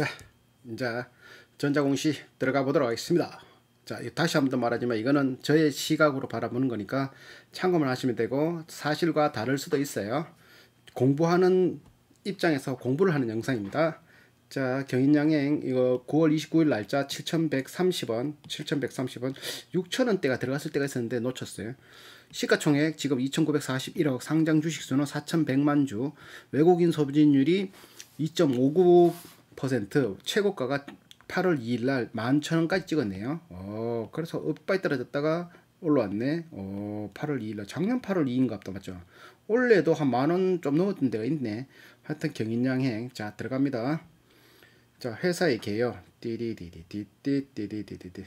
자, 이제 전자공시 들어가 보도록 하겠습니다. 자, 다시 한 번 더 말하지만 이거는 저의 시각으로 바라보는 거니까 참고만 하시면 되고 사실과 다를 수도 있어요. 공부하는 입장에서 공부를 하는 영상입니다. 자, 경인양행 이거 9월 29일 날짜 7,130원, 7,130원, 6천원대가 들어갔을 때가 있었는데 놓쳤어요. 시가총액 지금 2,941억, 상장 주식수는 4,100만 주, 외국인 소비진율이 2.59 퍼센트 최고가가 8월 2일 날 11,000원까지 찍었네요. 어, 그래서 엇바이 떨어졌다가 올라왔네. 어, 8월 2일 날 작년 8월 2일인가 보다 맞죠? 올해도 한 만원 좀 넘었던 데가 있네. 하여튼 경인양행 자 들어갑니다. 자 회사의 개요. 띠디디디디디디디디디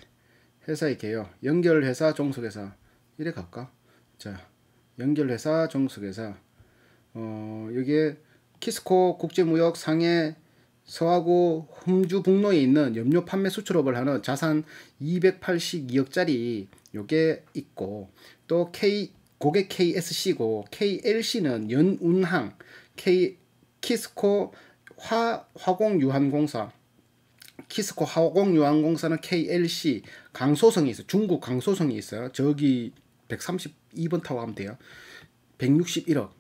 회사의 개요. 연결회사 종속회사 이래 갈까? 자 연결회사 종속회사 어 여기에 키스코 국제무역 상해 서하고 홈주 북로에 있는 염료 판매 수출업을 하는 자산 282억짜리 요게 있고 또 K 고객 KSC고 KLC는 연운항, K 키스코 화 화공 유한공사 키스코 화공 유한공사는 KLC 강소성이 있어요. 중국 강소성이 있어요. 저기 132번 타고 가면 돼요. 161억.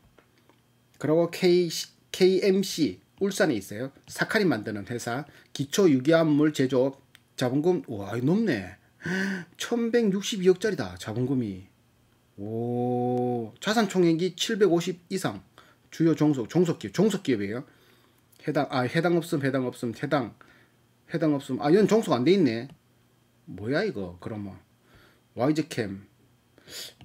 그리고 K KMC 울산에 있어요. 사카린 만드는 회사 기초 유기화물 제조업 자본금 와 높네. 1162억짜리다 자본금이. 오 자산 총액이 750 이상 주요 종속 종속기업 종속기업이에요. 해당 아 해당 없음 해당 없음 해당 해당 없음 아 이건 종속 안 돼 있네. 뭐야 이거 그러면 와이즈캠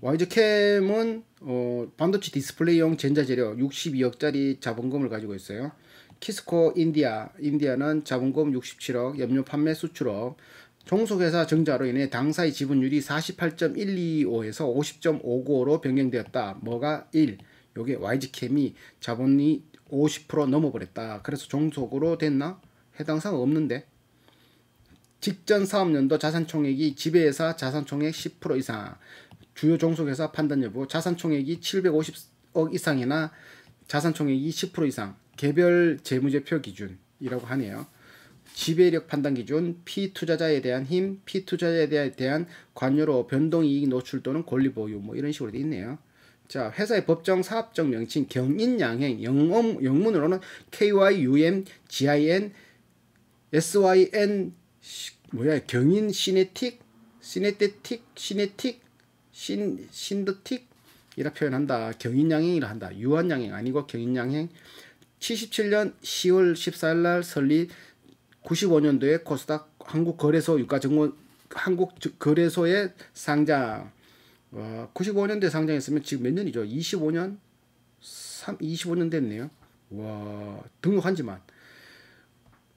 와이즈캠은 어, 반도체 디스플레이용 전자재료 62억짜리 자본금을 가지고 있어요. 키스코 인디아, 인디아는 자본금 67억, 염료 판매 수출업, 종속회사 증자로 인해 당사의 지분율이 48.125에서 50.59로 변경되었다. 뭐가 1. 요게 YG캠이 자본이 50% 넘어버렸다. 그래서 종속으로 됐나? 해당 사항 없는데. 직전 사업년도 자산총액이 지배회사 자산총액 10% 이상, 주요 종속회사 판단 여부, 자산총액이 750억 이상이나 자산총액이 10% 이상, 개별 재무제표 기준이라고 하네요. 지배력 판단 기준, 피투자자에 대한 힘, 피투자자에 대한 관여로 변동이익 노출 또는 권리 보유 뭐 이런 식으로 돼 있네요. 자, 회사의 법정 사업적 명칭 경인양행 영음, 영문으로는 KYUM GIN SYN 뭐야 경인 시네틱 시네테틱 시네틱 신 신드틱 이라 표현한다. 경인양행이라 한다. 유한양행 아니고 경인양행 77년 10월 14일 날 설립 95년도에 코스닥 한국거래소 유가증권 한국거래소의 상장 어, 95년대 상장했으면 지금 몇 년이죠? 25년? 3, 25년 됐네요. 와 등록한 지만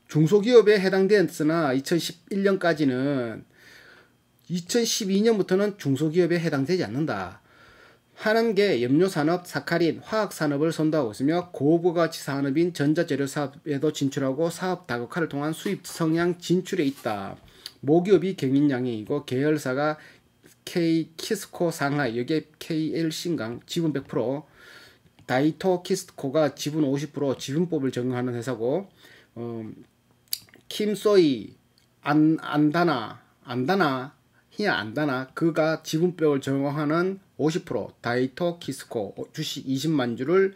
중소기업에 해당되었으나 2011년까지는 2012년부터는 중소기업에 해당되지 않는다. 하남계 염료산업, 사카린, 화학산업을 선도하고 있으며 고부가치 산업인 전자재료 사업에도 진출하고 사업 다각화를 통한 수입 성향 진출에 있다. 모기업이 경인양행이고 계열사가 K 키스코 상하 여기에 KL 신강 지분 100% 다이토 키스코가 지분 50% 지분법을 적용하는 회사고 어, 킴소이 안, 안다나 안다나 히 안다나 그가 지분법을 적용하는 50% 다이터 키스코 어, 주식 20만 주를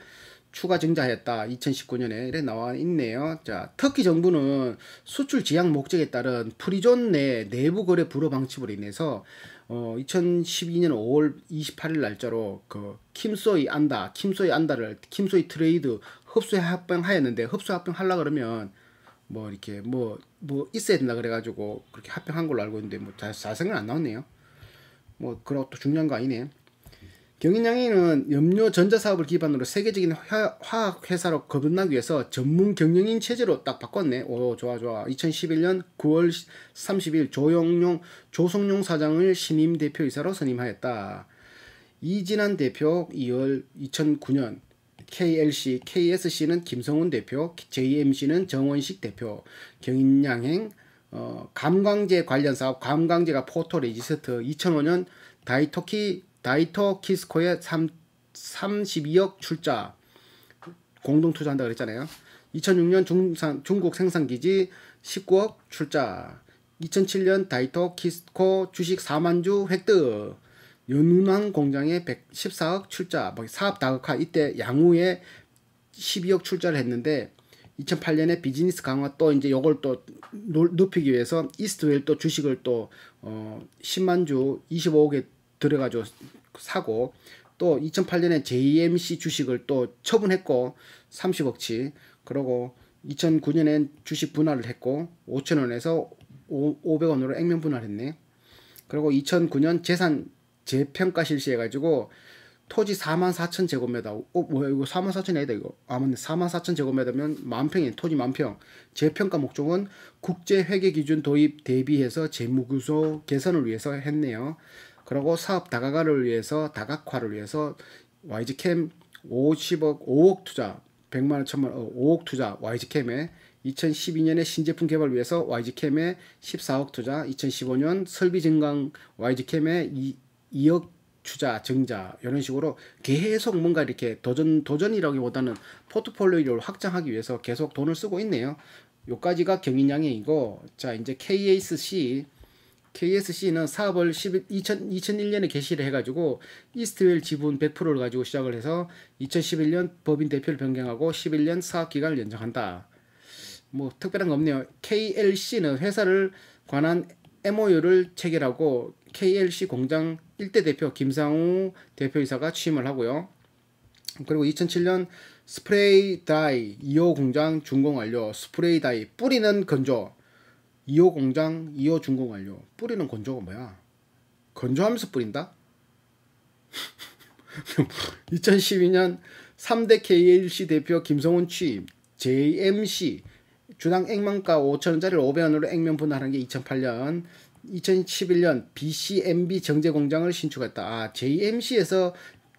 추가 증자했다. 2019년에 이래 나와 있네요. 자, 터키 정부는 수출 지향 목적에 따른 프리존 내 내부 거래 불허 방침으로 인해서 어 2012년 5월 28일 날짜로 그 킴소이 안다, 킴소이 안다를 킴소이 트레이드 흡수 합병하였는데 흡수 합병하려 그러면 뭐 이렇게 뭐뭐 뭐 있어야 된다 그래가지고 그렇게 합병한 걸로 알고 있는데 뭐잘 생각 안 나왔네요. 뭐그 것도 중요한 거 아니네. 경인양행은 염료 전자사업을 기반으로 세계적인 화, 학회사로 거듭나기 위해서 전문 경영인 체제로 딱 바꿨네. 오 좋아 좋아. 2011년 9월 30일 조영용 조성용 사장을 신임 대표이사로 선임하였다. 이진한 대표 2월 2009년 KLC, KSC는 김성훈 대표, JMC는 정원식 대표, 경인양행, 어, 감광재 관련 사업, 감광재가 포토 레지스트, 2005년 다이토키 다이터 키스코의 3, 32억 출자 공동 투자한다 그랬잖아요. 2006년 중산, 중국 생산기지 19억 출자 2007년 다이터 키스코 주식 4만 주 획득 연운항 공장에 114억 출자 뭐 사업 다각화 이때 양우에 12억 출자를 했는데 2008년에 비즈니스 강화 또 이제 요걸 또 높이기 위해서 이스트웰 또 주식을 또 어, 10만 주 25억에 들어가지고 사고 또 2008년에 JMC 주식을 또 처분했고 30억치 그리고 2009년엔 주식 분할을 했고 5천원에서 500원으로 액면 분할했네 그리고 2009년 재산 재평가 실시해가지고 토지 44,000제곱미터 어 뭐야 이거 44,000 아니다 이거 아 맞네 44,000제곱미터면 만평이 토지 만평 재평가 목적은 국제회계기준 도입 대비해서 재무구조 개선을 위해서 했네요 그리고 사업 다각화를 위해서 다각화를 위해서 YG캠 50억 5억 투자 100만 원, 1000만 원, 5억 투자 YG캠에 2012년에 신제품 개발 을 위해서 YG캠에 14억 투자, 2015년 설비 증강 YG캠에 2, 2억 투자 증자 이런 식으로 계속 뭔가 이렇게 도전 도전이라기보다는 포트폴리오를 확장하기 위해서 계속 돈을 쓰고 있네요. 요까지가 경인양행이고 자 이제 KSC KSC는 사업을 2000, 2001년에 개시를 해가지고 이스트웰 지분 100%를 가지고 시작을 해서 2011년 법인 대표를 변경하고 11년 사업기간을 연장한다. 뭐 특별한 거 없네요. KLC는 회사를 관한 MOU를 체결하고 KLC 공장 1대 대표 김상우 대표이사가 취임을 하고요. 그리고 2007년 스프레이 다이 2호 공장 준공 완료. 스프레이 다이 뿌리는 건조. 2호 공장 2호 준공 완료 뿌리는 건조가 뭐야 건조하면서 뿌린다 2012년 3대 KLC 대표 김성훈 취임 JMC 주당 액면가 5천원짜리를 500원으로 액면 분할한 게 2008년 2011년 BCMB 정제공장을 신축했다. 아, JMC에서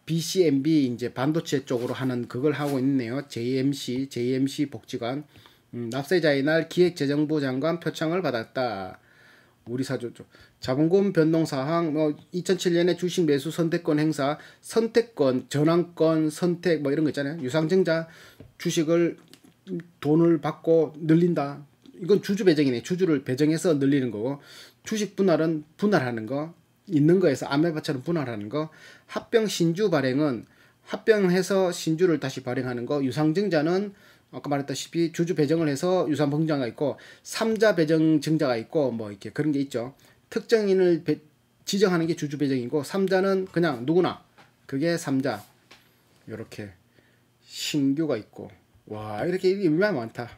BCMB 이제 반도체 쪽으로 하는 그걸 하고 있네요. JMC, JMC 복지관 음, 납세자의 날 기획재정부 장관 표창을 받았다. 우리 사조죠. 자본금 변동 사항 뭐 2007년에 주식 매수 선택권 행사, 선택권, 전환권, 선택 뭐 이런 거 있잖아요. 유상증자 주식을 돈을 받고 늘린다. 이건 주주 배정이네. 주주를 배정해서 늘리는 거고 주식 분할은 분할하는 거 있는 거에서 아메바처럼 분할하는 거 합병 신주 발행은 합병해서 신주를 다시 발행하는 거 유상증자는 아까 말했다시피 주주 배정을 해서 유산 분자가 있고 삼자 배정 증자가 있고 뭐 이렇게 그런 게 있죠. 특정인을 배, 지정하는 게 주주 배정이고 삼자는 그냥 누구나 그게 삼자 이렇게 신규가 있고 와 이렇게 일만 많다.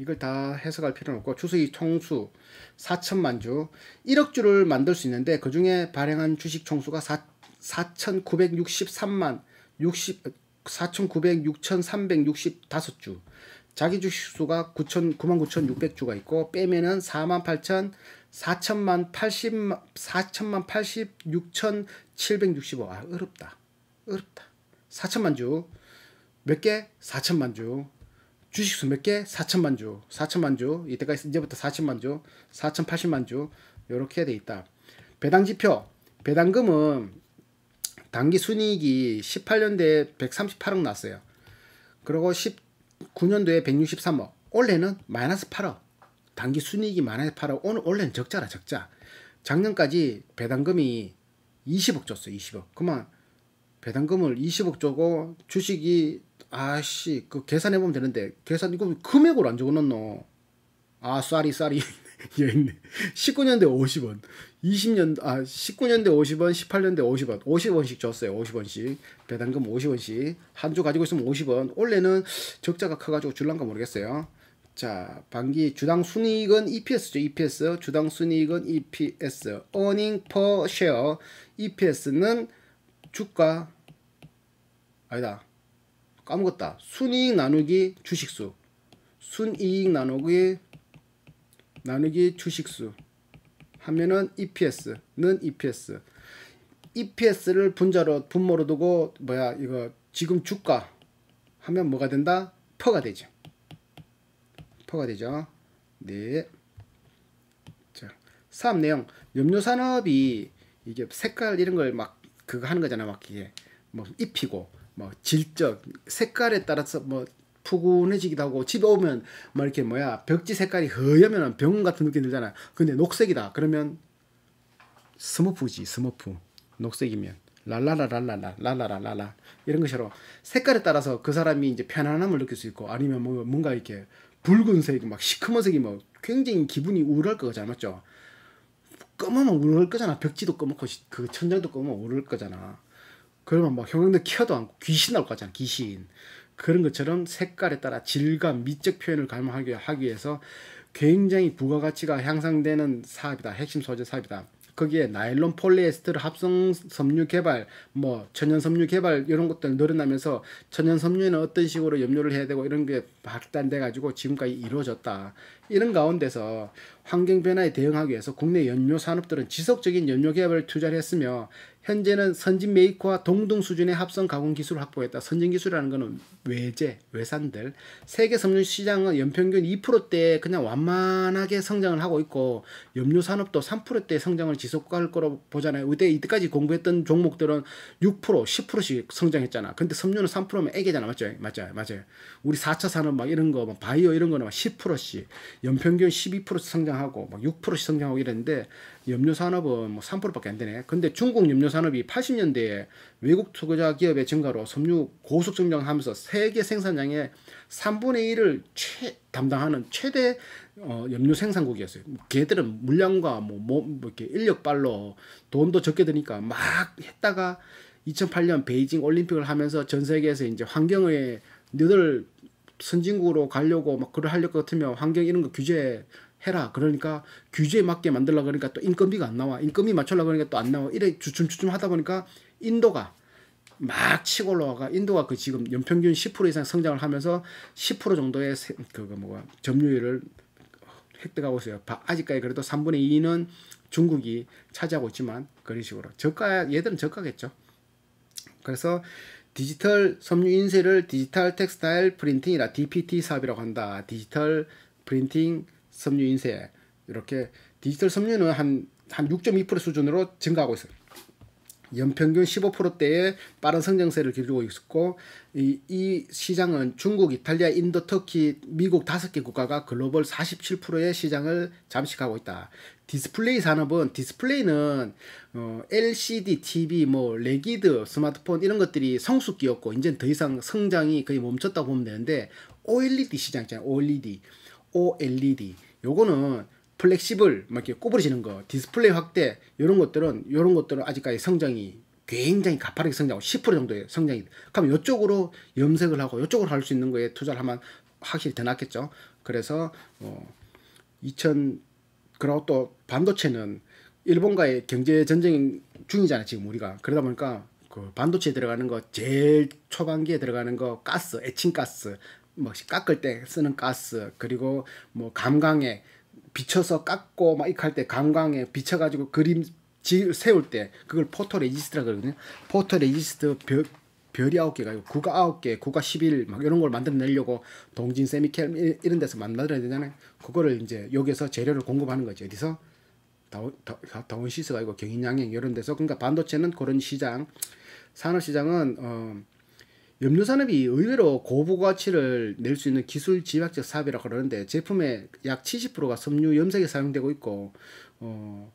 이걸 다 해석할 필요는 없고 주수익 총수 4천만 주 1억 주를 만들 수 있는데 그 중에 발행한 주식 총수가 4 4,963만 60 4,900, 6,365주. 자기 주식 수가 9천 99,600주가 있고 빼면은 48,000 4 0 0만80 4 0 0만 86,765. 0 아, 어렵다. 어렵다. 4천만 주. 몇 개? 4천만 주. 주식수 몇 개? 4천만 주. 4천만 주. 이때까지 이제부터 4천만 주. 4,080만 주. 요렇게 돼 있다. 배당 지표. 배당금은 단기 순이익이 18년도에 138억 났어요. 그리고 19년도에 163억. 올해는 마이너스 8억. 단기 순이익이 마이너스 8억. 오늘 올해는 적자라 적자. 작년까지 배당금이 20억 줬어 20억. 그만 배당금을 20억 주고 주식이 아씨 그 계산해 보면 되는데 계산 이거 금액으로 안 적어놨노. 아 쌀이 쌀이 여있네. 19년도에 50원, 20년 아 19년대 50원, 18년대 50원, 50원씩 줬어요. 50원씩 배당금 50원씩 한 주 가지고 있으면 50원. 원래는 적자가 커가지고 줄란가 모르겠어요. 자, 반기 주당 순이익은 EPS죠. EPS 주당 순이익은 EPS, earning per share. EPS는 주가 아니다. 까먹었다. 순이익 나누기 주식수. 순이익 나누기 나누기 주식수. 하면은 EPS는 EPS. EPS를 분자로 분모로 두고 뭐야 이거 지금 주가 하면 뭐가 된다? 퍼가 되죠. 퍼가 되죠. 네. 자, 사업 내용. 염료 산업이 이게 색깔 이런 걸 막 그거 하는 거잖아. 막 이게 뭐 입히고 뭐 질적 색깔에 따라서 뭐 푸근해지기도 하고 집에 오면 막 뭐 이렇게 뭐야 벽지 색깔이 허여면 병원 같은 느낌 들잖아 근데 녹색이다 그러면 스머프지 스머프 녹색이면 랄라라랄라라 랄라라랄라 이런 것처럼 색깔에 따라서 그 사람이 이제 편안함을 느낄 수 있고 아니면 뭐 뭔가 이렇게 붉은색 막 시커먼색이 뭐 굉장히 기분이 우울할 거잖아 맞죠? 검으면 우울할 거잖아 벽지도 검고 그 천장도 검으면 우울할 거잖아 그러면 막 형광등 켜도 않고 귀신 나올 거잖아 귀신 그런 것처럼 색깔에 따라 질감, 미적 표현을 가늠하기 위해서 굉장히 부가가치가 향상되는 사업이다. 핵심 소재 사업이다. 거기에 나일론 폴리에스터르 합성 섬유 개발, 뭐 천연 섬유 개발 이런 것들 늘어나면서 천연 섬유는 에 어떤 식으로 염료를 해야 되고 이런 게발단돼 가지고 지금까지 이루어졌다. 이런 가운데서 환경 변화에 대응하기 위해서 국내 연료 산업들은 지속적인 연료 개발을 투자를 했으며 현재는 선진 메이커와 동등 수준의 합성 가공 기술을 확보했다. 선진 기술이라는 것은 외제, 외산들. 세계 섬유 시장은 연평균 2%대 그냥 완만하게 성장을 하고 있고 염료 산업도 3%대 성장을 지속할 거로 보잖아요. 그때 이때까지 공부했던 종목들은 6%, 10%씩 성장했잖아. 근데 섬유는 3%면 애기잖아. 맞죠? 맞죠? 맞아요. 우리 4차 산업 막 이런 거, 막 바이오 이런 거는 막 10%씩 연평균 12% 성장하고 막 6%씩 성장하고 이랬는데 염료 산업은 뭐 3%밖에 안 되네. 근데 중국 염료 산업이 80년대에 외국 투자 기업의 증가로 섬유 고속 성장하면서 세계 생산량의 3분의 1을 최, 담당하는 최대 어, 염료 생산국이었어요. 걔들은 물량과 뭐, 뭐, 뭐 이렇게 인력발로 돈도 적게 드니까 막 했다가 2008년 베이징 올림픽을 하면서 전 세계에서 이제 환경의 너들 선진국으로 가려고 막 그걸 하려고 같으면 환경 이런 거 규제 해라. 그러니까 규제에 맞게 만들라 그러니까 또 인건비가 안 나와. 인건비 맞춰라 그러니까 또 안 나와. 이래 주춤주춤 하다 보니까 인도가 막 치고 올라가 인도가 그 지금 연평균 10% 이상 성장을 하면서 10% 정도의 그거 뭐가 점유율을 획득하고 있어요. 아직까지 그래도 3분의 2는 중국이 차지하고 있지만 그런 식으로 저가 얘들은 저가겠죠. 그래서 디지털 섬유 인쇄를 디지털 텍스타일 프린팅이라 DPT 사업이라고 한다. 디지털 프린팅 섬유 인쇄 이렇게 디지털 섬유는 한한6.2% 수준으로 증가하고 있어요. 연평균 15%대의 빠른 성장세를 기르고 있었고 이, 이, 시장은 중국, 이탈리아, 인도, 터키, 미국 다섯 개 국가가 글로벌 47%의 시장을 잠식하고 있다. 디스플레이 산업은 디스플레이는 어, LCD, TV, 뭐 레기드, 스마트폰 이런 것들이 성숙기였고 이제는 더 이상 성장이 거의 멈췄다고 보면 되는데 OLED 시장 있잖아요. OLED, OLED 요거는 플렉시블 막 이렇게 꼬부러지는 거 디스플레이 확대 이런 것들은 이런 것들은 아직까지 성장이 굉장히 가파르게 성장하고 10% 정도의 성장이 그럼 이쪽으로 염색을 하고 이쪽으로 할 수 있는 거에 투자를 하면 확실히 더 낫겠죠 그래서 어, 2000 그리고 또 반도체는 일본과의 경제 전쟁 중이잖아 지금 우리가 그러다 보니까 그 반도체에 들어가는 거 제일 초반기에 들어가는 거 가스 에칭 가스 뭐 깎을 때 쓰는 가스 그리고 뭐 감광에 비춰서 깎고 막 이렇게 할때 감광에 비춰가지고 그림 지, 세울 때 그걸 포토 레지스트라 그러거든요. 포토 레지스트 별, 별이 아홉 개가 있고 구가 아홉 개, 구가 십일 막 이런 걸 만들어내려고 동진 세미켈 이런 데서 만들어야 되잖아요. 그거를 이제 여기서 재료를 공급하는 거죠. 어디서 다운시스가 있고 경인양행 이런 데서 그러니까 반도체는 그런 시장, 산업 시장은 어. 염료산업이 의외로 고부가치를 낼 수 있는 기술 집약적 사업이라 고 그러는데 제품의 약 70%가 섬유 염색에 사용되고 있고 어,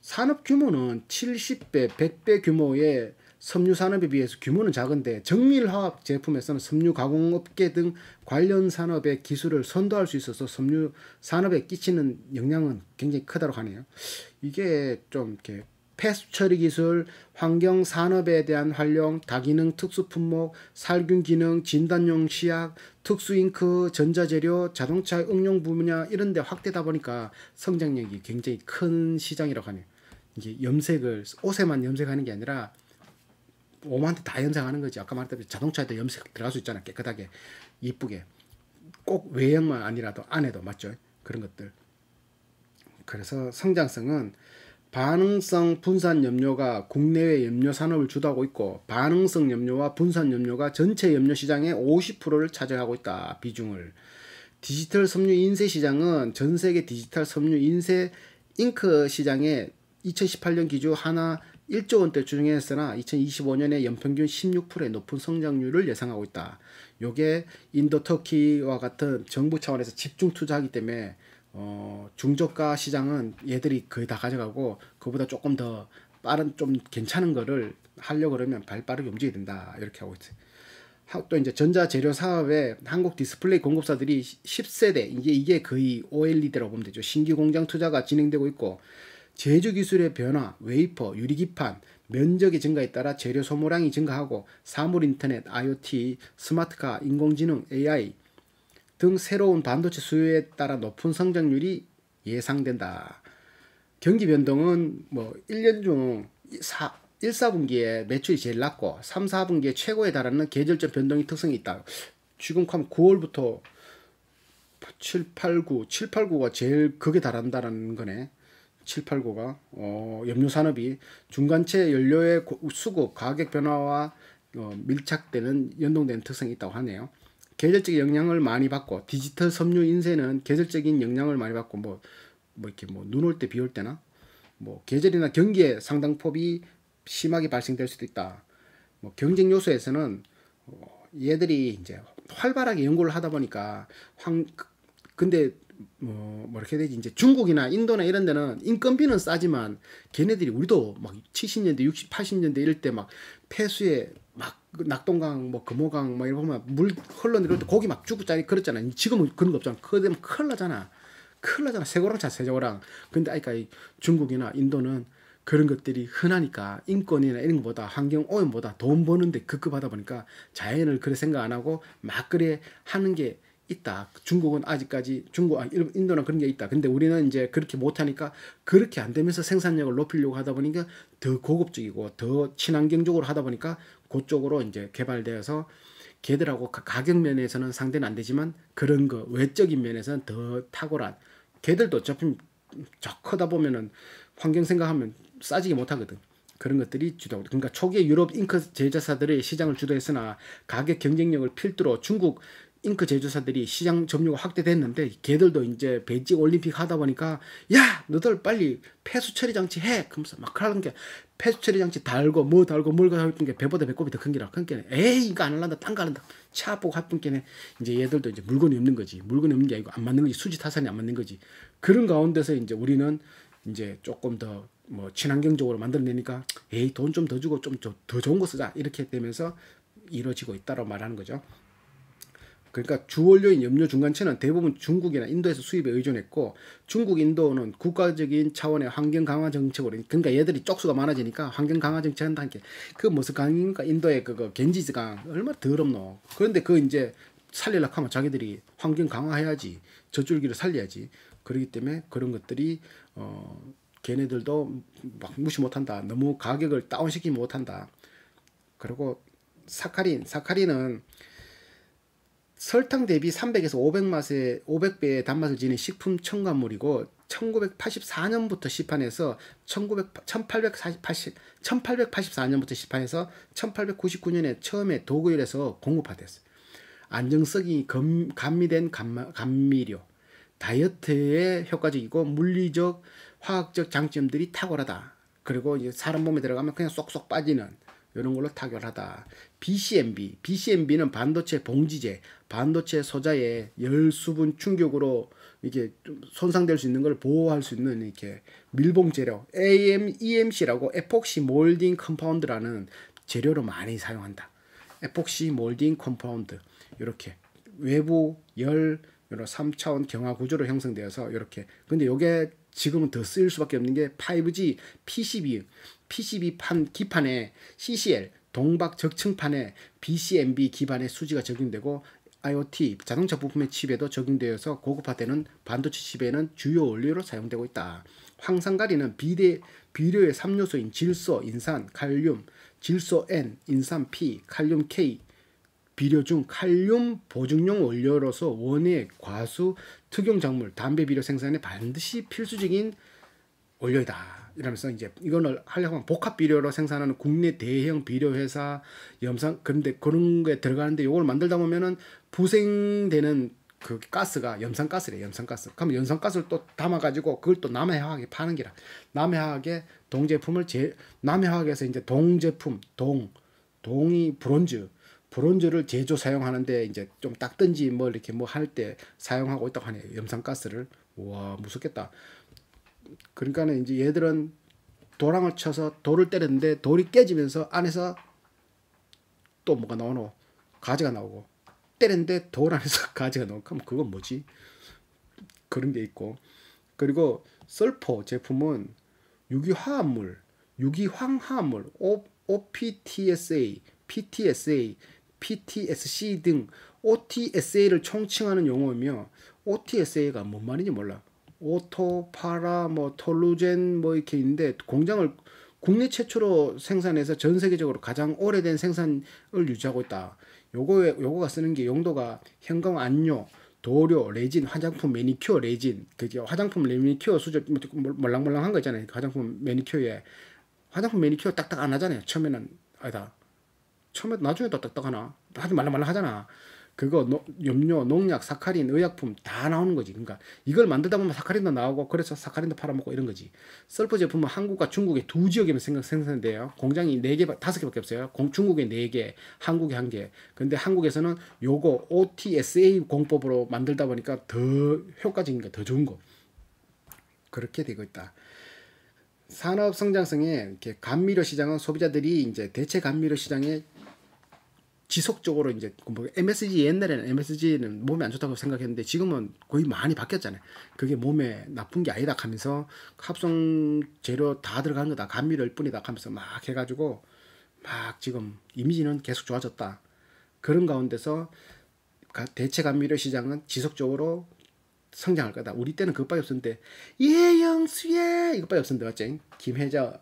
산업 규모는 70배, 100배 규모의 섬유 산업에 비해서 규모는 작은데 정밀화학 제품에서는 섬유 가공업계 등 관련 산업의 기술을 선도할 수 있어서 섬유 산업에 끼치는 영향은 굉장히 크다고 하네요. 이게 좀 이렇게 폐수 처리 기술, 환경 산업에 대한 활용, 다기능 특수 품목, 살균 기능, 진단용 시약, 특수 잉크, 전자재료, 자동차 응용 분야 이런 데 확대다 보니까 성장력이 굉장히 큰 시장이라고 하네요. 이게 염색을 옷에만 염색하는 게 아니라 몸한테 다 염색하는 거지. 아까 말했다시 자동차에도 염색 들어갈 수 있잖아. 깨끗하게 이쁘게. 꼭 외형만 아니라도 안에도 맞죠? 그런 것들. 그래서 성장성은 반응성 분산 염료가 국내외 염료 산업을 주도하고 있고 반응성 염료와 분산 염료가 전체 염료 시장의 50%를 차지하고 있다. 비중을. 디지털 섬유 인쇄 시장은 전 세계 디지털 섬유 인쇄 잉크 시장의 2018년 기준 하나 1조 원대 추정했으나 2025년에 연평균 16%의 높은 성장률을 예상하고 있다. 요게 인도 터키와 같은 정부 차원에서 집중 투자하기 때문에 어, 중저가 시장은 얘들이 거의 다 가져가고 그보다 조금 더 빠른 좀 괜찮은 거를 하려 고 그러면 발 빠르게 움직여야 된다 이렇게 하고 있어요. 또 이제 전자재료 사업에 한국 디스플레이 공급사들이 10세대 이제 이게 거의 OLED라고 보면 되죠. 신규 공장 투자가 진행되고 있고 제조 기술의 변화, 웨이퍼, 유리기판, 면적의 증가에 따라 재료 소모량이 증가하고 사물 인터넷, IoT, 스마트카, 인공지능, AI, 등 새로운 반도체 수요에 따라 높은 성장률이 예상된다. 경기 변동은 뭐 1년 중 4, 1, 4분기에 매출이 제일 낮고 3, 4분기에 최고에 달하는 계절적 변동의 특성이 있다. 지금 한 9월부터 7, 8, 9, 7, 8, 9가 제일 극에 달한다는 거네. 7, 8, 9가 어, 염료 산업이 중간체 연료의 수급, 가격 변화와 어, 밀착되는 연동된 특성이 있다고 하네요. 계절적인 영향을 많이 받고 디지털 섬유 인쇄는 계절적인 영향을 많이 받고 뭐뭐 뭐 이렇게 뭐 눈 올 때 비 올 때나 뭐 계절이나 경기에 상당폭이 심하게 발생될 수도 있다. 뭐 경쟁 요소에서는 어, 얘들이 이제 활발하게 연구를 하다 보니까 황 근데 뭐, 뭐 이렇게 되지 이제 중국이나 인도나 이런 데는 인건비는 싸지만 걔네들이 우리도 막 70년대, 60, 80년대 이럴 때 막 폐수에 막 그 낙동강 뭐 금호강 막 이런 보면 물 흘러내릴 때 고기 음. 막 죽고 짜리 그랬잖아 지금은 그런 거 없잖아 그거 되면 큰일 나잖아 큰일 나잖아 세고랑 자 세고랑 근데 아까 중국이나 인도는 그런 것들이 흔하니까 인권이나 이런 것보다 환경 오염보다 돈 버는데 급급하다 보니까 자연을 그래 생각 안 하고 막 그래 하는 게 있다. 중국은 아직까지 중국 아인도는 그런 게 있다. 근데 우리는 이제 그렇게 못 하니까 그렇게 안 되면서 생산력을 높이려고 하다 보니까 더 고급적이고 더 친환경적으로 하다 보니까 그쪽으로 이제 개발되어서 걔들하고 가격 면에서는 상대는 안 되지만 그런 거 외적인 면에서는 더 탁월한 걔들도 어차피 저 커다 보면은 환경 생각하면 싸지게 못하거든 그런 것들이 주도하고 그러니까 초기에 유럽 잉크 제조사들의 시장을 주도했으나 가격 경쟁력을 필두로 중국 잉크 제조사들이 시장 점유가 확대됐는데 걔들도 이제 베이징 올림픽 하다 보니까 야 너들 빨리 폐수 처리 장치 해 그러면서 막 하는 게 폐수 처리 장치 달고 뭐 달고 뭘 하고 있게 배보다 배꼽이 더 큰 게라 그러니까 에이 이거 안 할란다 딴거 할란다 차보고 할뿐께는 이제 얘들도 이제 물건이 없는 거지 물건이 없는 게 아니고 안 맞는 거지 수지 타산이 안 맞는 거지 그런 가운데서 이제 우리는 이제 조금 더뭐 친환경적으로 만들어내니까 에이 돈 좀 더 주고 좀 더 좋은 거 쓰자 이렇게 되면서 이루어지고 있다고 라 말하는 거죠. 그러니까 주원료인 염료 중간체는 대부분 중국이나 인도에서 수입에 의존했고 중국 인도는 국가적인 차원의 환경 강화 정책으로 그러니까 얘들이 쪽수가 많아지니까 환경 강화 정책 한다는 게그 무슨 강인가 인도의 그거 겐지스 강 얼마나 더럽노 그런데 그 이제 살리려고 하면 자기들이 환경 강화해야지 저줄기를 살려야지 그러기 때문에 그런 것들이 어 걔네들도 막 무시 못한다 너무 가격을 다운시키지 못한다 그리고 사카린 사카린은 설탕 대비 300에서 500맛의 500배의 단맛을 지닌 식품 첨가물이고 1984년부터 시판해서 1 8 8 4년부터 시판해서 1899년에 처음에 독일에서 공급화됐어요. 안정성이 감, 감미된 감, 감미료, 다이어트에 효과적이고 물리적, 화학적 장점들이 탁월하다. 그리고 이제 사람 몸에 들어가면 그냥 쏙쏙 빠지는 이런 걸로 타결하다. BCMB, BCMB는 반도체 봉지제, 반도체 소자의 열수분 충격으로 이게 손상될 수 있는 걸 보호할 수 있는 이렇게 밀봉 재료, AM, EMC라고 에폭시 몰딩 컴파운드라는 재료로 많이 사용한다. 에폭시 몰딩 컴파운드 이렇게 외부 열 이런 3차원 경화 구조로 형성되어서 이렇게 근데 이게 지금은 더 쓰일 수밖에 없는 게 5G, PCB PCB판 기판에 CCL 동박 적층판에 BCMB 기반의 수지가 적용되고 IoT 자동차 부품의 칩에도 적용되어서 고급화되는 반도체 칩에는 주요 원료로 사용되고 있다. 황산가리는 비대, 비료의 3요소인 질소, 인산, 칼륨, 질소 N, 인산 P, 칼륨 K, 비료 중 칼륨 보증용 원료로서 원예, 과수, 특용 작물, 담배 비료 생산에 반드시 필수적인 원료이다. 이러면서 이제 이거를 하려고 하면 복합 비료로 생산하는 국내 대형 비료 회사 염산 그런데 그런 게 들어가는데 요걸 만들다 보면은 부생되는 그 가스가 염산가스래 염산가스 그럼 염산가스를 또 담아가지고 그걸 또 남해화학에 파는 게라 남해화학에 동제품을 제 남해화학에서 이제 동제품 동 동이 브론즈 브론즈를 제조 사용하는데 이제 좀 닦든지 뭐 이렇게 뭐 할 때 사용하고 있다고 하네요 염산가스를 와 무섭겠다 그러니까는 이제 얘들은 도랑을 쳐서 돌을 때렸는데 돌이 깨지면서 안에서 또 뭐가 나오노? 가지가 나오고 때렸는데 돌 안에서 가지가 나오고 그럼 그건 뭐지? 그런 게 있고 그리고 썰포 제품은 유기화합물, 유기황화합물, o, OPTSA, PTSA, PTSC 등 OTSA를 총칭하는 용어이며 OTSA가 뭔 말인지 몰라. 오토, 파라, 뭐 톨루젠 뭐 이렇게 있는데 공장을 국내 최초로 생산해서 전 세계적으로 가장 오래된 생산을 유지하고 있다. 요거 에 요거가 쓰는 게 용도가 현금 안료, 도료, 레진, 화장품 매니큐어 레진. 그죠 화장품 매니큐어 수저 멀랑멀랑한 뭐, 뭐, 거 있잖아요. 화장품 매니큐어에 화장품 매니큐어 딱딱 안 하잖아요. 처음에는 아니다. 처음에 나중에도 딱딱하나. 하지 말라말라 하잖아. 그거 노, 염료, 농약, 사카린, 의약품 다 나오는 거지. 그러니까 이걸 만들다 보면 사카린도 나오고 그래서 사카린도 팔아먹고 이런 거지. 셀프 제품은 한국과 중국의 두 지역에만 생각 생산돼요. 공장이 네 개, 다섯 개밖에 없어요. 공, 중국에 네 개, 한국에 한 개. 근데 한국에서는 요거 OTSA 공법으로 만들다 보니까 더 효과적인 거, 더 좋은 거. 그렇게 되고 있다. 산업 성장성에 이렇게 감미료 시장은 소비자들이 이제 대체 감미료 시장에 지속적으로 이제 뭐 MSG 옛날에는 MSG는 몸에 안 좋다고 생각했는데 지금은 거의 많이 바뀌었잖아요. 그게 몸에 나쁜 게 아니다 하면서 합성 재료 다 들어간 거다 감미료일 뿐이다 하면서 막 해가지고 막 지금 이미지는 계속 좋아졌다. 그런 가운데서 대체 감미료 시장은 지속적으로 성장할 거다. 우리 때는 그것밖에 없었는데 예영수예 이것밖에 없었는데 맞지? 김혜자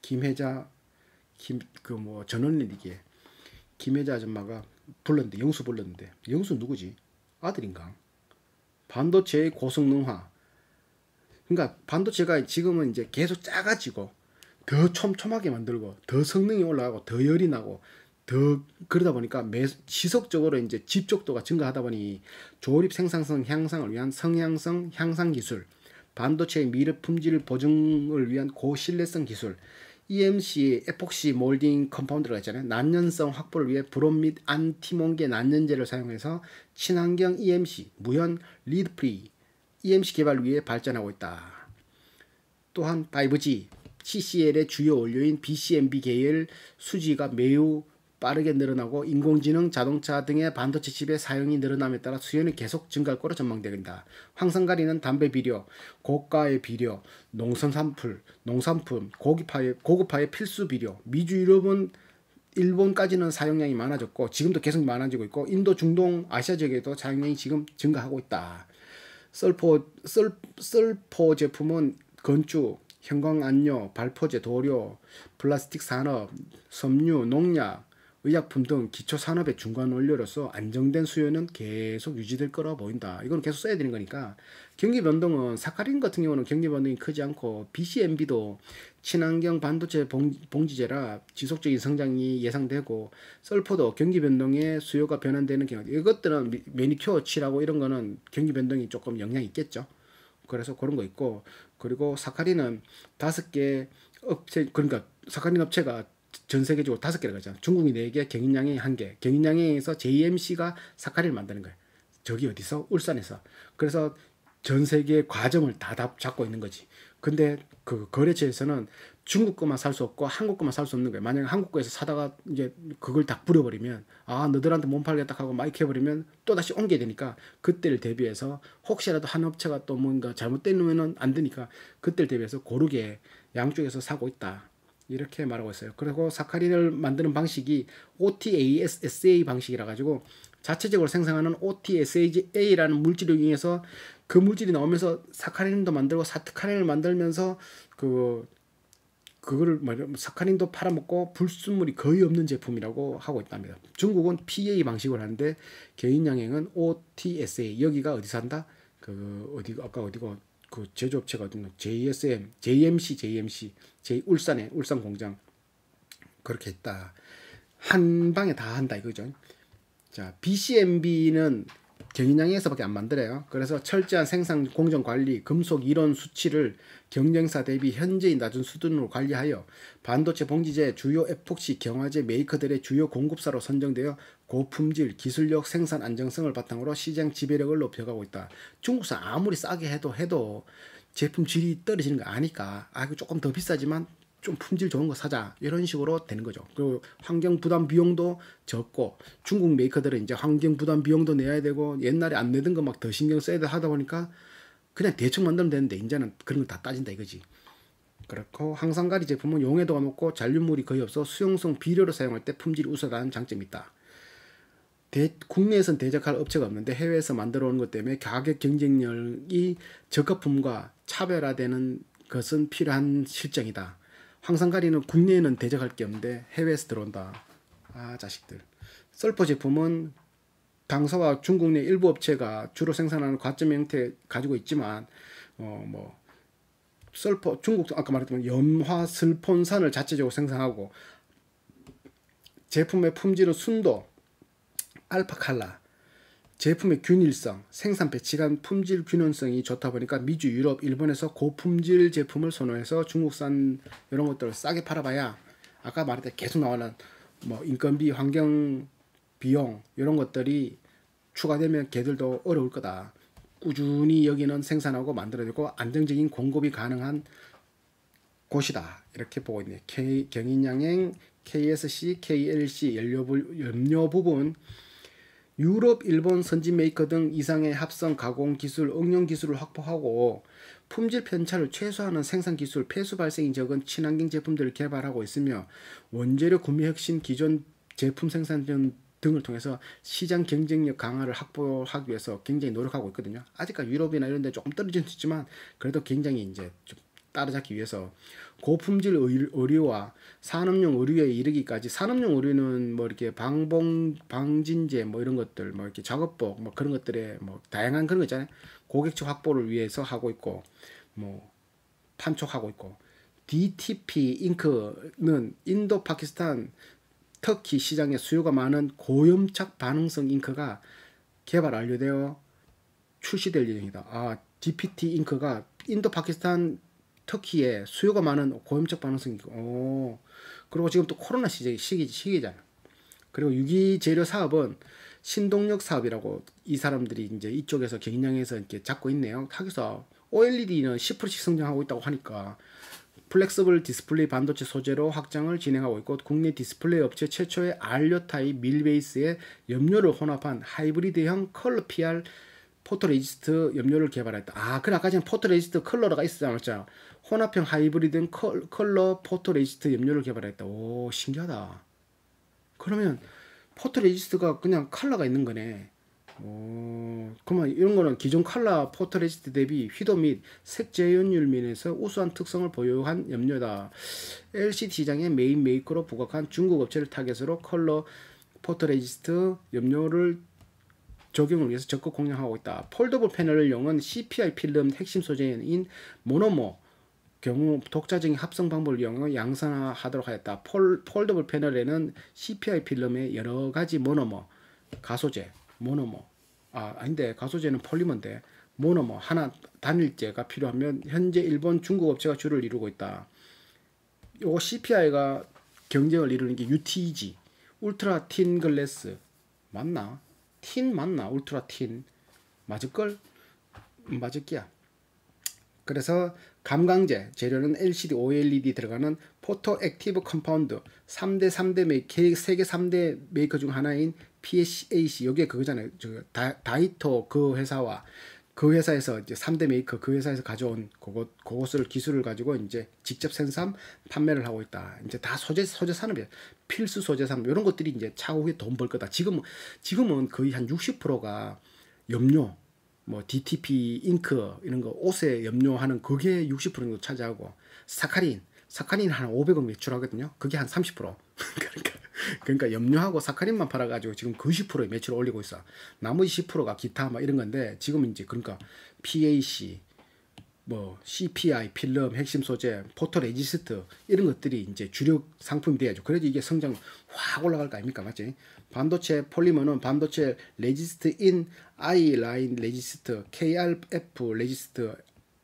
김혜자 김그뭐 전원일이게 김혜자 아줌마가 불렀는데 영수 불렀는데 영수 누구지? 아들인가? 반도체의 고성능화 그러니까 반도체가 지금은 이제 계속 작아지고 더 촘촘하게 만들고 더 성능이 올라가고 더 열이 나고 더 그러다 보니까 매, 지속적으로 이제 집적도가 증가하다 보니 조립 생산성 향상을 위한 성향성 향상 기술 반도체의 미래 품질 보증을 위한 고신뢰성 기술 EMC, 에폭시 몰딩 컴파운드가 있잖아요. 난연성 확보를 위해 브롬 및 안티몬계 난연제를 사용해서 친환경 EMC, 무연 리드프리, EMC 개발을 위해 발전하고 있다. 또한 5G, CCL의 주요 원료인 BCMB 계열 수지가 매우 빠르게 늘어나고 인공지능, 자동차 등의 반도체 칩의 사용이 늘어남에 따라 수요는 계속 증가할 것으로 전망됩니다 황산가리는 담배 비료, 고가의 비료, 농산산품 농산품, 고기파의, 고급화의 필수 비료, 미주 유럽은 일본까지는 사용량이 많아졌고 지금도 계속 많아지고 있고 인도, 중동, 아시아 지역에도 사용량이 지금 증가하고 있다. 썰포, 썰, 썰포 제품은 건축, 형광 안료, 발포제, 도료, 플라스틱 산업, 섬유, 농약, 의약품 등 기초 산업의 중간 원료로서 안정된 수요는 계속 유지될 거라 보인다. 이건 계속 써야 되는 거니까 경기 변동은 사카린 같은 경우는 경기 변동이 크지 않고 BCMB도 친환경 반도체 봉, 지제라 지속적인 성장이 예상되고 썰포도 경기 변동에 수요가 변환되는 경우 이것들은 매니큐어 칠하고 이런 거는 경기 변동이 조금 영향이 있겠죠. 그래서 그런 거 있고 그리고 사카린은 다섯 개 업체 그러니까 사카린 업체가 전 세계적으로 다섯 개라고 했잖아 중국이 네 개, 경인양행이 한 개. 경인양행에서 JMC가 사카리를 만드는 거예요. 저기 어디서? 울산에서. 그래서 전 세계의 과정을 다 잡고 있는 거지. 근데 그 거래처에서는 중국 거만 살 수 없고 한국 거만 살 수 없는 거예요. 만약에 한국 거에서 사다가 이제 그걸 다 뿌려버리면 아 너들한테 못 팔겠다 하고 마이크 해버리면 또다시 옮겨야 되니까 그때를 대비해서 혹시라도 한 업체가 또 뭔가 잘못된 놈에는 안 되니까 그때를 대비해서 고르게 양쪽에서 사고 있다. 이렇게 말하고 있어요. 그리고 사카린을 만드는 방식이 OTASA 방식이라 가지고 자체적으로 생성하는 OTSA라는 물질을 이용해서 그 물질이 나오면서 사카린도 만들고 사트카린을 만들면서 그 그거를 말하면 사카린도 팔아먹고 불순물이 거의 없는 제품이라고 하고 있답니다. 중국은 PA 방식을 하는데 개인 양행은 OTSA 여기가 어디산다그 어디 아까 어디고 그 제조업체가 어디 JSM, JMC, JMC 제 울산에 울산 공장 그렇게 했다. 한 방에 다 한다 이거죠. 자, BCMB는 경영에서밖에 안 만들어요. 그래서 철저한 생산 공정 관리, 금속 이론 수치를 경쟁사 대비 현재의 낮은 수준으로 관리하여 반도체 봉지제 주요 에폭시 경화제 메이커들의 주요 공급사로 선정되어 고품질 기술력 생산 안정성을 바탕으로 시장 지배력을 높여가고 있다. 중국산 아무리 싸게 해도 해도 제품 질이 떨어지는 거 아니까 아 이거 조금 더 비싸지만 좀 품질 좋은 거 사자 이런 식으로 되는 거죠. 그리고 환경 부담 비용도 적고 중국 메이커들은 이제 환경 부담 비용도 내야 되고 옛날에 안 내던 거 막 더 신경 써야 돼 하다 보니까 그냥 대충 만들면 되는데 이제는 그런 거 다 따진다 이거지. 그렇고 항산가리 제품은 용해도가 높고 잔류물이 거의 없어 수용성 비료로 사용할 때 품질이 우수하다는 장점이 있다. 대, 국내에선 대적할 업체가 없는데 해외에서 만들어 오는 것 때문에 가격 경쟁력이 적가품과 차별화되는 것은 필요한 실정이다. 황산가리는 국내에는 대적할 게 없는데 해외에서 들어온다. 아 자식들. 썰포 제품은 당서와 중국 내 일부 업체가 주로 생산하는 과점 형태 가지고 있지만 어뭐 썰포 중국 아까 말했던 염화 슬폰산을 자체적으로 생산하고 제품의 품질은 순도 알파칼라 제품의 균일성, 생산 배치 간 품질 균형성이 좋다 보니까 미주, 유럽, 일본에서 고품질 제품을 선호해서 중국산 이런 것들을 싸게 팔아봐야 아까 말했듯 계속 나오는 뭐 인건비, 환경 비용 이런 것들이 추가되면 걔들도 어려울 거다. 꾸준히 여기는 생산하고 만들어지고 안정적인 공급이 가능한 곳이다. 이렇게 보고 있네요. K, 경인양행, KSC, KLC 연료, 연료 부분 유럽, 일본 선진 메이커 등 이상의 합성 가공 기술, 응용 기술을 확보하고 품질 편차를 최소화하는 생산 기술, 폐수 발생이 적은 친환경 제품들을 개발하고 있으며 원재료 구매 혁신 기존 제품 생산 등을 통해서 시장 경쟁력 강화를 확보하기 위해서 굉장히 노력하고 있거든요. 아직까지 유럽이나 이런 데 조금 떨어진 수 있지만 그래도 굉장히 이제 좀 따라잡기 위해서 고품질 의류와 산업용 의류에 이르기까지 산업용 의류는뭐 이렇게 방봉 방진제 뭐 이런 것들 뭐 이렇게 작업복 뭐 그런 것들에 뭐 다양한 그런 거 있잖아요 고객층 확보를 위해서 하고 있고 뭐 판촉하고 있고 DTP 잉크는 인도 파키스탄 터키 시장에 수요가 많은 고염착 반응성 잉크가 개발 완료되어 출시될 예정이다. 아, DPT 잉크가 인도 파키스탄 터키에 수요가 많은 고염적반응성이있고 오. 그리고 지금 또 코로나 시기, 시기, 시기잖아요. 그리고 유기재료 사업은 신동력 사업이라고 이 사람들이 이제 이쪽에서 경영에서 이렇게 잡고 있네요. 하기서 OLED는 10%씩 성장하고 있다고 하니까 플렉서블 디스플레이 반도체 소재로 확장을 진행하고 있고 국내 디스플레이 업체 최초의 알료 타이 밀베이스에 염료를 혼합한 하이브리드형 컬러 PR 포토레지스트 염료를 개발했다. 아, 그래 아까 전 포토레지스트 컬러가 있었잖아요. 그 혼합형 하이브리드 컬러 포토레지스트 염료를 개발했다. 오 신기하다. 그러면 포토레지스트가 그냥 컬러가 있는 거네. 오, 그러면 이런 거는 기존 컬러 포토레지스트 대비 휘도 및 색재현율 면에서 우수한 특성을 보유한 염료다. LCT 시장의 메인 메이커로 부각한 중국 업체를 타겟으로 컬러 포토레지스트 염료를 적용을 위해서 적극 공략하고 있다. 폴더블 패널을 이용한 CPI 필름 핵심 소재인 모노모 경우 독자적인 합성 방법을 이용해 양산화하도록 하였다. 폴, 폴더블 패널에는 CPI 필름의 여러 가지 모노머, 가소제, 모노머, 아, 아닌데 가소제는 폴리머인데 모노머 하나 단일제가 필요하면 현재 일본 중국 업체가 주를 이루고 있다. 요거 CPI가 경쟁을 이루는 게 UTG, 울트라 틴 글래스 맞나? 틴 맞나? 울트라 틴 맞을걸? 음, 맞을게야. 그래서 감광제 재료는 LCD, OLED 들어가는 포토 액티브 컴파운드 3대 3대 메이커 세계 3대 메이커 중 하나인 PHAC 여기에 그거잖아요. 저 다, 이토그 회사와 그 회사에서 이제 3대 메이커 그 회사에서 가져온 그것 그것을 기술을 가지고 이제 직접 생산 판매를 하고 있다. 이제 다 소재 소재 산업이에요. 필수 소재 산업 이런 것들이 이제 차후에 돈 벌 거다. 지금 지금은 거의 한 60%가 염료 뭐 DTP, 잉크 이런 거 옷에 염료하는 그게 60% 정도 차지하고 사카린, 사카린 한 500원 매출하거든요. 그게 한 30%. 그러니까 그러니까 염료하고 사카린만 팔아가지고 지금 그 10%의 매출을 올리고 있어. 나머지 10%가 기타 막 이런 건데 지금 이제 그러니까 PAC, 뭐 CPI, 필름, 핵심 소재, 포토 레지스트 이런 것들이 이제 주력 상품이 돼야죠. 그래도 이게 성장 확 올라갈 거 아닙니까? 맞지? 반도체 폴리머는 반도체 레지스트인 I 라인 레지스트, KRF 레지스트,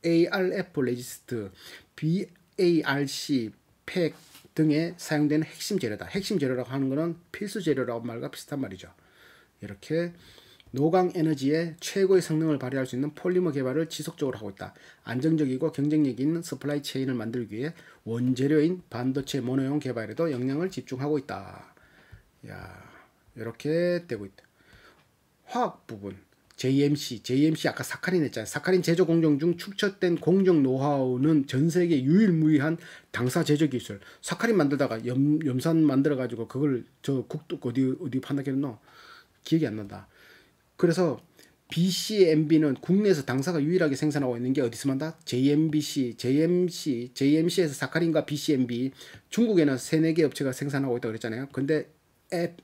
ARF 레지스트, BARC, PEC 등에 사용되는 핵심 재료다. 핵심 재료라고 하는 것은 필수 재료라고 말과 비슷한 말이죠. 이렇게 노광 에너지의 최고의 성능을 발휘할 수 있는 폴리머 개발을 지속적으로 하고 있다. 안정적이고 경쟁력 있는 서플라이 체인을 만들기 위해 원재료인 반도체 모노용 개발에도 영향을 집중하고 있다. 야, 이렇게 되고 있다. 화학 부분. JMC, JMC 아까 사카린 했잖아요. 사카린 제조 공정 중 축적된 공정 노하우는 전 세계 유일무이한 당사 제조 기술. 사카린 만들다가 염, 염산 만들어 가지고 그걸 저 국도 어디 어디 판다겠노? 기억이 안 난다. 그래서 BCMB는 국내에서 당사가 유일하게 생산하고 있는 게 어디서 만다? JMBC, JMC, JMC에서 사카린과 BCMB, 중국에는 세네 개 업체가 생산하고 있다고 그랬잖아요. 근데 앱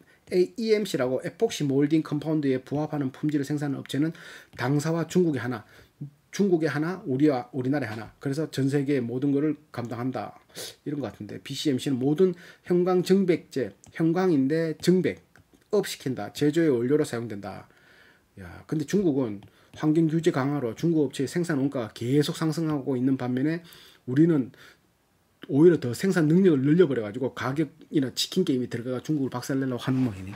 EMC라고 에폭시 몰딩 컴파운드에 부합하는 품질을 생산하는 업체는 당사와 중국의 하나, 중국의 하나, 우리와 우리나라의 하나. 그래서 전 세계 모든 것을 감당한다. 이런 것 같은데 BCMC는 모든 형광 정백제 형광인데 정백 업시킨다. 제조의 원료로 사용된다. 야, 근데 중국은 환경 규제 강화로 중국 업체의 생산 원가가 계속 상승하고 있는 반면에 우리는 오히려 더 생산 능력을 늘려버려가지고 가격이나 치킨 게임이 들어가 중국을 박살내려고 하는 모양이네.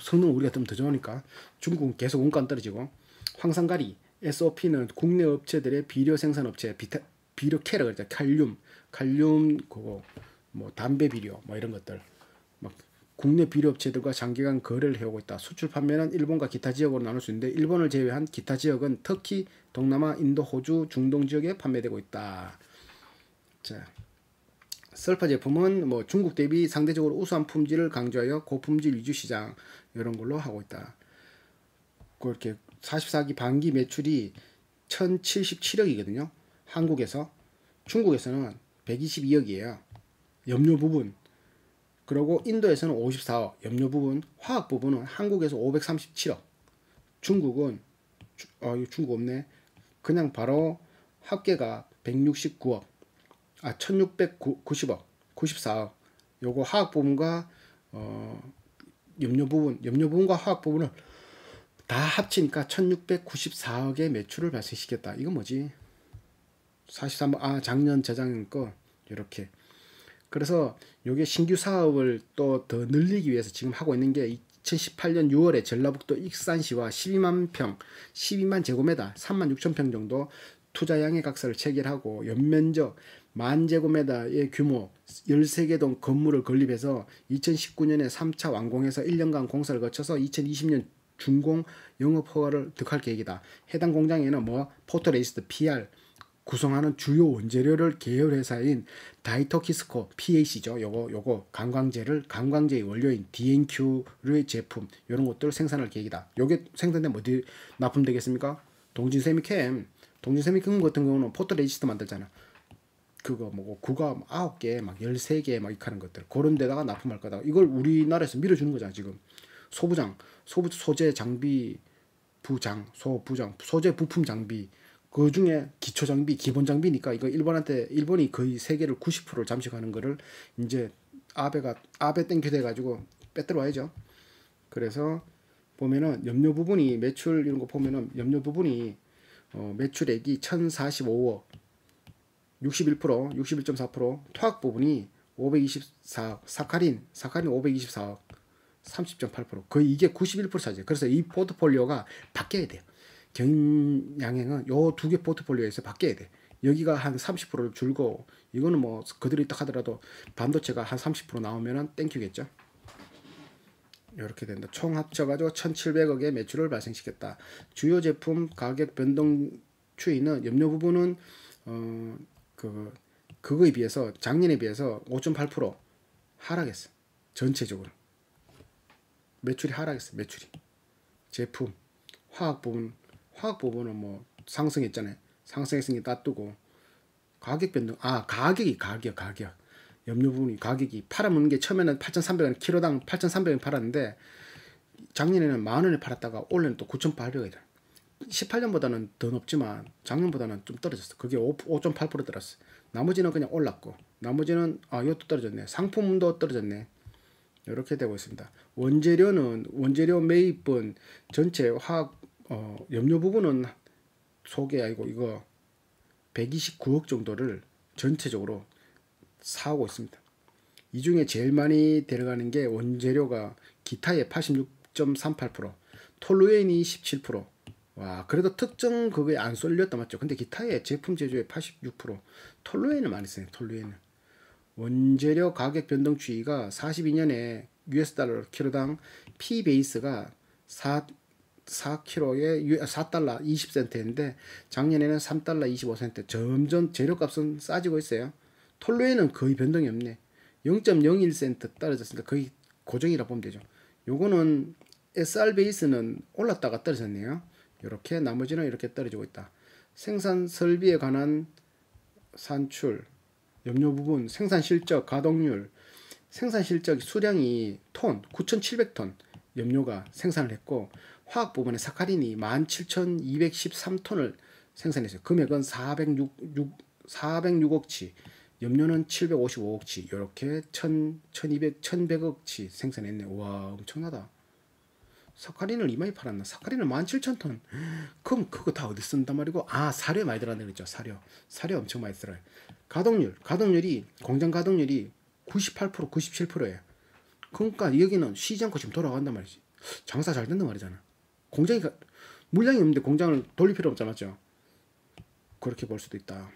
성능 우리가 좀 더 좋으니까 중국은 계속 원가 떨어지고 황산가리 SOP는 국내 업체들의 비료 생산 업체 비타, 비료 캐라 그죠 칼륨, 칼륨 그거 뭐 담배 비료 뭐 이런 것들 막 국내 비료 업체들과 장기간 거래를 해오고 있다. 수출 판매는 일본과 기타 지역으로 나눌 수 있는데 일본을 제외한 기타 지역은 터키, 동남아, 인도, 호주, 중동 지역에 판매되고 있다. 자. 설파 제품은 뭐 중국 대비 상대적으로 우수한 품질을 강조하여 고품질 위주 시장 이런 걸로 하고 있다. 그렇게 44기 반기 매출이 1077억이거든요. 한국에서 중국에서는 122억이에요. 염료 부분 그리고 인도에서는 54억 염료 부분 화학 부분은 한국에서 537억 중국은 주, 어, 중국 없네 그냥 바로 합계가 169억 아 1690억 94억 요거 화학 부분과 어 염료 부분 염료 부분과 화학 부분을 다 합치니까 1694억의 매출을 발생시켰다 이거 뭐지 43억 아 작년 재작년 거 이렇게 그래서 요게 신규 사업을 또 더 늘리기 위해서 지금 하고 있는 게 2018년 6월에 전라북도 익산시와 12만 평, 12만 제곱미터, 3만 6천 평 정도 투자양의 각서를 체결하고 연면적 만 제곱미터의 규모 13개 동 건물을 건립해서 2019년에 3차 완공해서 1년간 공사를 거쳐서 2020년 준공 영업 허가를 득할 계획이다. 해당 공장에는 뭐 포토레이스트 PR 구성하는 주요 원재료를 계열 회사인 다이터키스코 PAC죠. 요거 요거 강광제를 강광제의 원료인 DNQ의 제품 요런 것들 생산할 계획이다. 요게 생산되면 뭐 어디 납품되겠습니까? 동진세미캠 동진세미캠 같은 경우는 포토레이스트 만들잖아. 그거 뭐고 구가 뭐 아홉 개 막 열세 개 막이렇 하는 것들 그런 데다가 납품할 거다. 이걸 우리나라에서 밀어주는 거잖아 지금. 소부장, 소부, 소재 장비 부장, 소부장, 소재 부품 장비 그 중에 기초 장비, 기본 장비니까 이거 일본한테 일본이 거의 세계를 90%를 잠식하는 거를 이제 아베가 아베 땡큐돼 가지고 빼들어와야죠. 그래서 보면은 염료 부분이 매출 이런 거 보면은 염료 부분이 어, 매출액이 1045억 61%, 61.4%, 토악 부분이 524억, 사카린, 사카린 524억, 30.8% 거의 이게 91% 차지해요. 그래서 이 포트폴리오가 바뀌어야 돼요. 경양행은 요 두 개 포트폴리오에서 바뀌어야 돼. 여기가 한 30%를 줄고 이거는 뭐 그들이 딱 하더라도 반도체가 한 30% 나오면은 땡큐겠죠. 이렇게 된다. 총 합쳐가지고 1,700억의 매출을 발생시켰다. 주요 제품 가격 변동 추이는 염려 부분은 어, 그 그거에 비해서 작년에 비해서 5.8% 하락했어. 전체적으로. 매출이 하락했어. 매출이. 제품, 화학 부분, 화학 부분은 뭐 상승했잖아요. 상승했으니 따뜨고 가격 변동, 아 가격이 가격, 가격. 염료 부분이 가격이 팔아먹는 게 처음에는 8,300원, 키로당 8,300원 팔았는데 작년에는 만원에 팔았다가 올해는 또 9,800원이다. 18년보다는 더 높지만 작년보다는 좀 떨어졌어. 그게 5.8% 떨어졌어. 나머지는 그냥 올랐고 나머지는 아 이것도 떨어졌네. 상품도 떨어졌네. 이렇게 되고 있습니다. 원재료는 원재료 매입은 전체 화학 어, 염료 부분은 소개 아니고 이거 129억 정도를 전체적으로 사오고 있습니다. 이 중에 제일 많이 들어가는 게 원재료가 기타의 86.38%, 톨루엔이 17%, 와 그래도 특정 그거에 안 쏠렸다 맞죠 근데 기타의 제품 제조의 86%톨루에는 많이 쓰네요 톨루에는 원재료 가격 변동 추이가 42년에 US 달러 키로당 P 베이스가 4 4kg에 4달러 아, 20센트인데 작년에는 3달러 25센트 점점 재료값은 싸지고 있어요. 톨루에는 거의 변동이 없네. 0.01센트 떨어졌으니까 거의 고정이라 보면 되죠. 요거는 SR 베이스는 올랐다가 떨어졌네요. 이렇게 나머지는 이렇게 떨어지고 있다. 생산 설비에 관한 산출, 염료 부분, 생산 실적, 가동률, 생산 실적 수량이 톤, 9,700톤 염료가 생산을 했고 화학 부분에 사카린이 17,213톤을 생산했어요. 금액은 406, 406억치, 염료는 755억치, 이렇게 1 2 0 0억치 생산했네. 와, 엄청나다. 석가린을 이마에 팔았나? 석가린을 17,000톤. 그럼 그거 다 어디 쓴단 말이고? 아, 사료에 많이 들어간다그랬죠 사료. 사료 엄청 많이 들어요. 가동률. 가동률이, 공장 가동률이 98%, 97%예요. 그러니까 여기는 쉬지 않고 지금 돌아간단 말이지. 장사 잘 된단 말이잖아. 공장이, 물량이 없는데 공장을 돌릴 필요 없잖아. 맞죠? 그렇게 볼 수도 있다.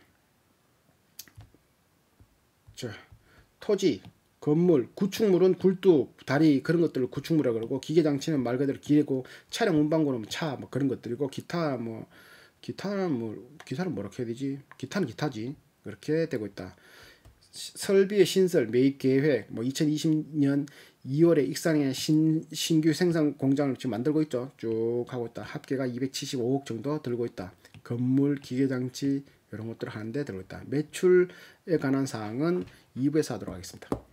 자, 토지. 건물, 구축물은 굴뚝, 다리 그런 것들을 구축물이라고 그러고 기계 장치는 말 그대로 기계고 차량 운반고는 차뭐 뭐 그런 것들이고 기타 뭐 기타는 뭐 기사는 뭐라고 해야 되지? 기타는 기타지. 그렇게 되고 있다. 설비의 신설, 매입 계획, 뭐 2020년 2월에 익산에 신, 신규 생산 공장을 지금 만들고 있죠. 쭉 하고 있다. 합계가 275억 정도 들고 있다. 건물, 기계장치 이런 것들을 하는데 들고 있다. 매출에 관한 사항은 2부에서 하도록 하겠습니다.